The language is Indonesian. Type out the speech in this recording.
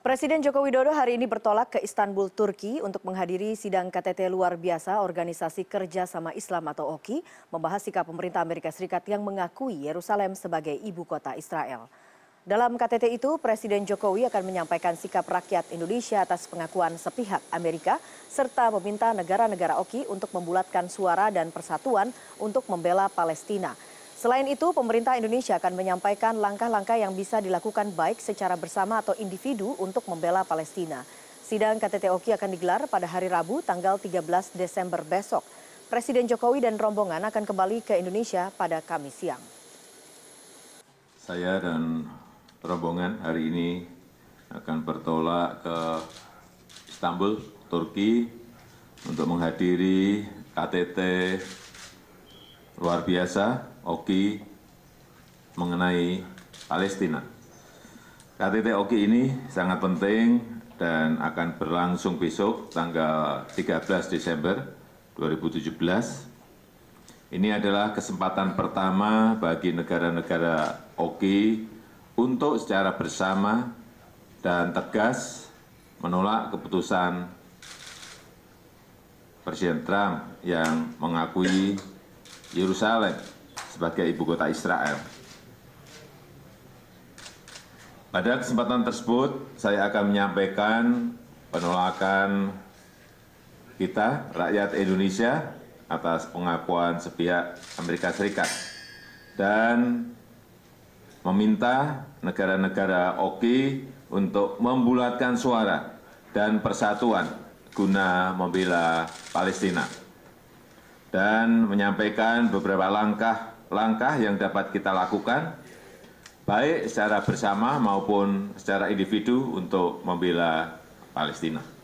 Presiden Joko Widodo hari ini bertolak ke Istanbul, Turki untuk menghadiri sidang KTT luar biasa Organisasi Kerjasama Islam atau OKI membahas sikap pemerintah Amerika Serikat yang mengakui Yerusalem sebagai ibu kota Israel. Dalam KTT itu, Presiden Jokowi akan menyampaikan sikap rakyat Indonesia atas pengakuan sepihak Amerika serta meminta negara-negara OKI untuk membulatkan suara dan persatuan untuk membela Palestina. Selain itu, pemerintah Indonesia akan menyampaikan langkah-langkah yang bisa dilakukan baik secara bersama atau individu untuk membela Palestina. Sidang KTT OKI akan digelar pada hari Rabu tanggal 13 Desember besok. Presiden Jokowi dan rombongan akan kembali ke Indonesia pada Kamis siang. Saya dan rombongan hari ini akan bertolak ke Istanbul, Turki untuk menghadiri KTT luar biasa Oki mengenai Palestina. KTT Oki ini sangat penting dan akan berlangsung besok tanggal 13 Desember 2017. Ini adalah kesempatan pertama bagi negara-negara Oki untuk secara bersama dan tegas menolak keputusan Presiden Trump yang mengakui Yerusalem sebagai ibu kota Israel. Pada kesempatan tersebut, saya akan menyampaikan penolakan kita, rakyat Indonesia, atas pengakuan sepihak Amerika Serikat dan meminta negara-negara OKI untuk membulatkan suara dan persatuan guna membela Palestina dan menyampaikan beberapa langkah langkah yang dapat kita lakukan baik secara bersama maupun secara individu untuk membela palestina